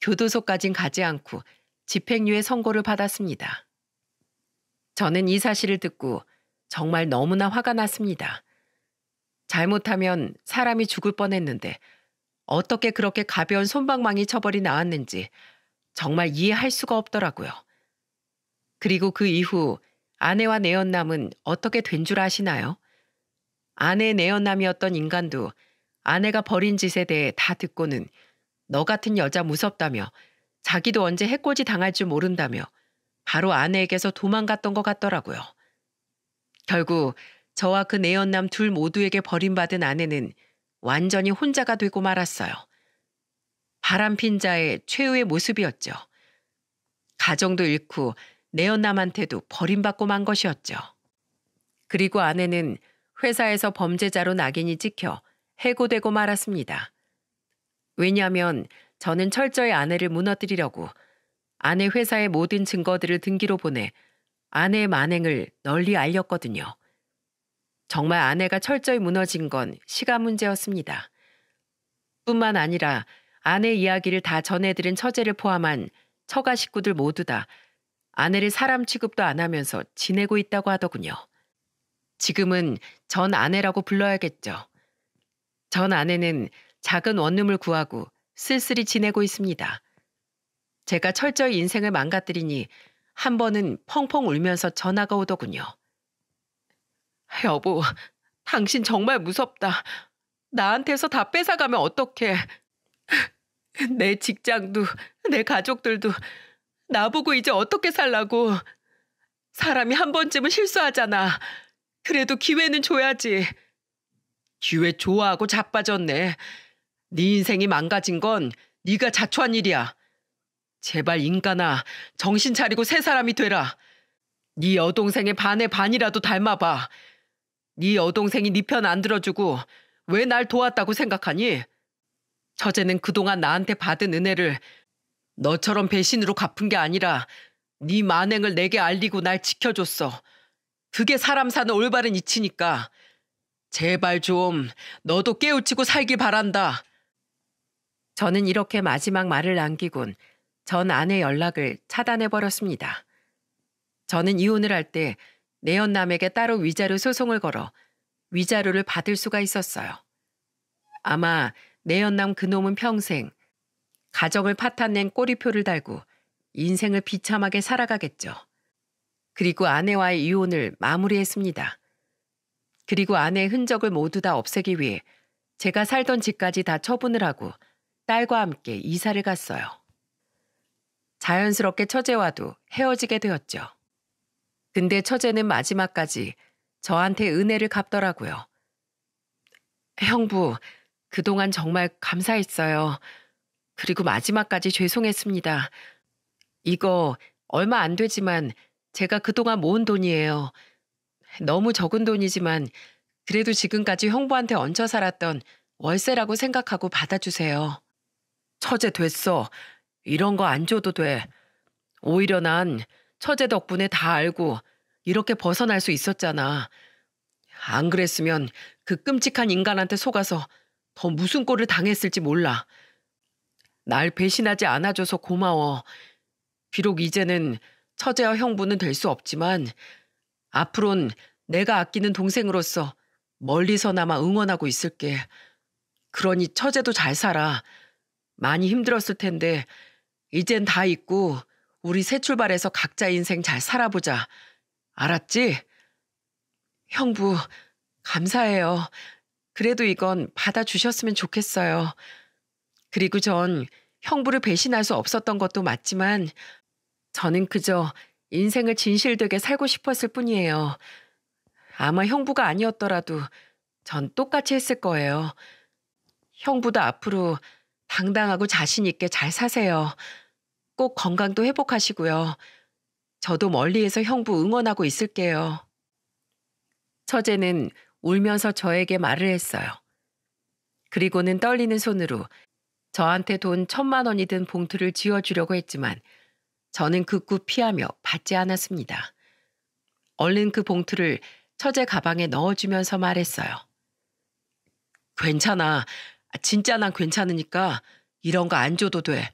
교도소까진 가지 않고 집행유예 선고를 받았습니다. 저는 이 사실을 듣고 정말 너무나 화가 났습니다. 잘못하면 사람이 죽을 뻔했는데 어떻게 그렇게 가벼운 솜방망이 처벌이 나왔는지 정말 이해할 수가 없더라고요. 그리고 그 이후 아내와 내연남은 어떻게 된 줄 아시나요? 아내 의 내연남이었던 인간도 아내가 벌인 짓에 대해 다 듣고는 너 같은 여자 무섭다며 자기도 언제 해코지 당할 줄 모른다며 바로 아내에게서 도망갔던 것 같더라고요. 결국 저와 그 내연남 둘 모두에게 버림받은 아내는 완전히 혼자가 되고 말았어요. 바람핀 자의 최후의 모습이었죠. 가정도 잃고 내연남한테도 버림받고 만 것이었죠. 그리고 아내는 회사에서 범죄자로 낙인이 찍혀 해고되고 말았습니다. 왜냐하면 저는 철저히 아내를 무너뜨리려고 아내 회사의 모든 증거들을 등기로 보내 아내의 만행을 널리 알렸거든요. 정말 아내가 철저히 무너진 건 시간 문제였습니다. 뿐만 아니라 아내 이야기를 다 전해들은 처제를 포함한 처가 식구들 모두 다 아내를 사람 취급도 안 하면서 지내고 있다고 하더군요. 지금은 전 아내라고 불러야겠죠. 전 아내는 작은 원룸을 구하고 쓸쓸히 지내고 있습니다. 제가 철저히 인생을 망가뜨리니 한 번은 펑펑 울면서 전화가 오더군요. 여보, 당신 정말 무섭다. 나한테서 다 뺏어가면 어떡해. 내 직장도, 내 가족들도 나보고 이제 어떻게 살라고. 사람이 한 번쯤은 실수하잖아. 그래도 기회는 줘야지. 기회 좋아하고 자빠졌네. 네 인생이 망가진 건 네가 자초한 일이야. 제발 인간아, 정신 차리고 새 사람이 되라. 네 여동생의 반의 반이라도 닮아봐. 네 여동생이 네 편 안 들어주고 왜 날 도왔다고 생각하니? 처제는 그동안 나한테 받은 은혜를 너처럼 배신으로 갚은 게 아니라 네 만행을 내게 알리고 날 지켜줬어. 그게 사람 사는 올바른 이치니까. 제발 좀 너도 깨우치고 살길 바란다. 저는 이렇게 마지막 말을 남기곤 전 아내 연락을 차단해버렸습니다. 저는 이혼을 할때 내연남에게 따로 위자료 소송을 걸어 위자료를 받을 수가 있었어요. 아마 내연남 그놈은 평생 가정을 파탄낸 꼬리표를 달고 인생을 비참하게 살아가겠죠. 그리고 아내와의 이혼을 마무리했습니다. 그리고 아내의 흔적을 모두 다 없애기 위해 제가 살던 집까지 다 처분을 하고 딸과 함께 이사를 갔어요. 자연스럽게 처제와도 헤어지게 되었죠. 근데 처제는 마지막까지 저한테 은혜를 갚더라고요. 형부, 그동안 정말 감사했어요. 그리고 마지막까지 죄송했습니다. 이거 얼마 안 되지만 제가 그동안 모은 돈이에요. 너무 적은 돈이지만 그래도 지금까지 형부한테 얹혀 살았던 월세라고 생각하고 받아주세요. 처제 됐어. 이런 거 안 줘도 돼. 오히려 난 처제 덕분에 다 알고 이렇게 벗어날 수 있었잖아. 안 그랬으면 그 끔찍한 인간한테 속아서 더 무슨 꼴을 당했을지 몰라. 날 배신하지 않아줘서 고마워. 비록 이제는 처제와 형부는 될 수 없지만 앞으론 내가 아끼는 동생으로서 멀리서나마 응원하고 있을게. 그러니 처제도 잘 살아. 많이 힘들었을 텐데 이젠 다 잊고 우리 새 출발해서 각자 인생 잘 살아보자. 알았지? 형부, 감사해요. 그래도 이건 받아주셨으면 좋겠어요. 그리고 전 형부를 배신할 수 없었던 것도 맞지만 저는 그저 인생을 진실되게 살고 싶었을 뿐이에요. 아마 형부가 아니었더라도 전 똑같이 했을 거예요. 형부도 앞으로 당당하고 자신 있게 잘 사세요. 꼭 건강도 회복하시고요. 저도 멀리에서 형부 응원하고 있을게요. 처제는 울면서 저에게 말을 했어요. 그리고는 떨리는 손으로 저한테 돈 천만 원이 든 봉투를 쥐어주려고 했지만 저는 극구 피하며 받지 않았습니다. 얼른 그 봉투를 처제 가방에 넣어주면서 말했어요. 괜찮아. 진짜 난 괜찮으니까 이런 거 안 줘도 돼.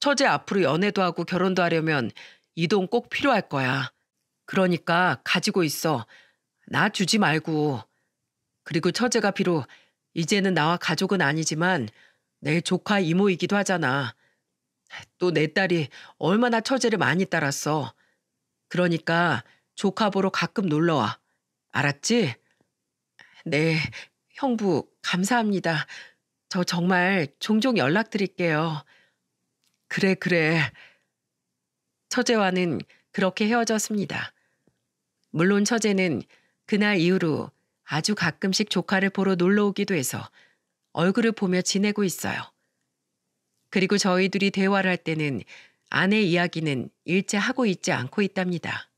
처제 앞으로 연애도 하고 결혼도 하려면 이 돈 꼭 필요할 거야. 그러니까 가지고 있어. 나 주지 말고. 그리고 처제가 비록 이제는 나와 가족은 아니지만 내 조카 이모이기도 하잖아. 또 내 딸이 얼마나 처제를 많이 따랐어. 그러니까 조카 보러 가끔 놀러 와. 알았지? 네, 형부, 감사합니다. 저 정말 종종 연락드릴게요. 그래, 그래. 처제와는 그렇게 헤어졌습니다. 물론 처제는 그날 이후로 아주 가끔씩 조카를 보러 놀러 오기도 해서 얼굴을 보며 지내고 있어요. 그리고 저희 둘이 대화를 할 때는 아내 이야기는 일제 하고 있지 않고 있답니다.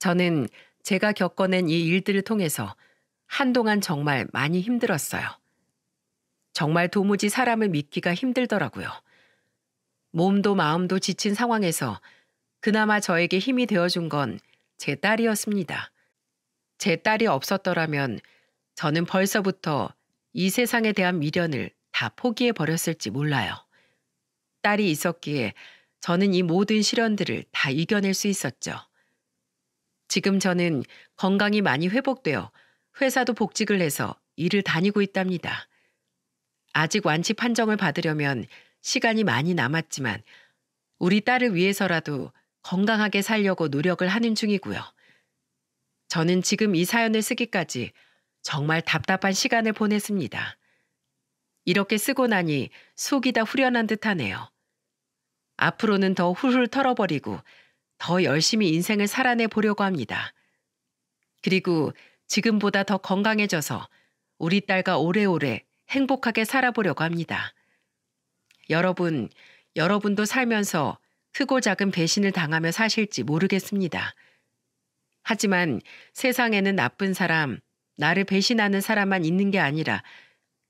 저는 제가 겪어낸 이 일들을 통해서 한동안 정말 많이 힘들었어요. 정말 도무지 사람을 믿기가 힘들더라고요. 몸도 마음도 지친 상황에서 그나마 저에게 힘이 되어준 건 제 딸이었습니다. 제 딸이 없었더라면 저는 벌써부터 이 세상에 대한 미련을 다 포기해 버렸을지 몰라요. 딸이 있었기에 저는 이 모든 시련들을 다 이겨낼 수 있었죠. 지금 저는 건강이 많이 회복되어 회사도 복직을 해서 일을 다니고 있답니다. 아직 완치 판정을 받으려면 시간이 많이 남았지만 우리 딸을 위해서라도 건강하게 살려고 노력을 하는 중이고요. 저는 지금 이 사연을 쓰기까지 정말 답답한 시간을 보냈습니다. 이렇게 쓰고 나니 속이 다 후련한 듯하네요. 앞으로는 더 훌훌 털어버리고 더 열심히 인생을 살아내 보려고 합니다. 그리고 지금보다 더 건강해져서 우리 딸과 오래오래 행복하게 살아보려고 합니다. 여러분, 여러분도 살면서 크고 작은 배신을 당하며 사실지 모르겠습니다. 하지만 세상에는 나쁜 사람, 나를 배신하는 사람만 있는 게 아니라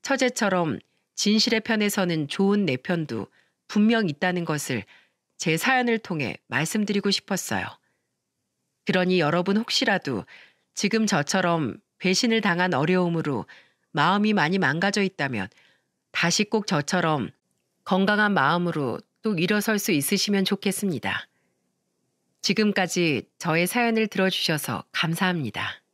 처제처럼 진실의 편에 서는 좋은 내 편도 분명 있다는 것을 제 사연을 통해 말씀드리고 싶었어요. 그러니 여러분 혹시라도 지금 저처럼 배신을 당한 어려움으로 마음이 많이 망가져 있다면 다시 꼭 저처럼 건강한 마음으로 또 일어설 수 있으시면 좋겠습니다. 지금까지 저의 사연을 들어주셔서 감사합니다.